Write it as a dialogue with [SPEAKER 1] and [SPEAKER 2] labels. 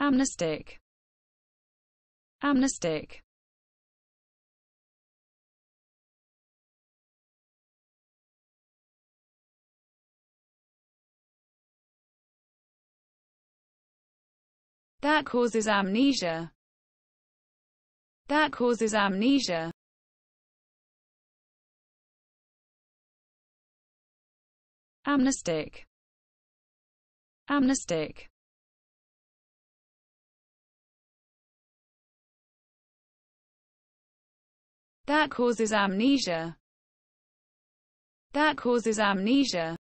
[SPEAKER 1] amnestic amnestic
[SPEAKER 2] That causes amnesia. That causes amnesia.
[SPEAKER 1] Amnestic. Amnestic.
[SPEAKER 2] That causes amnesia. That causes amnesia.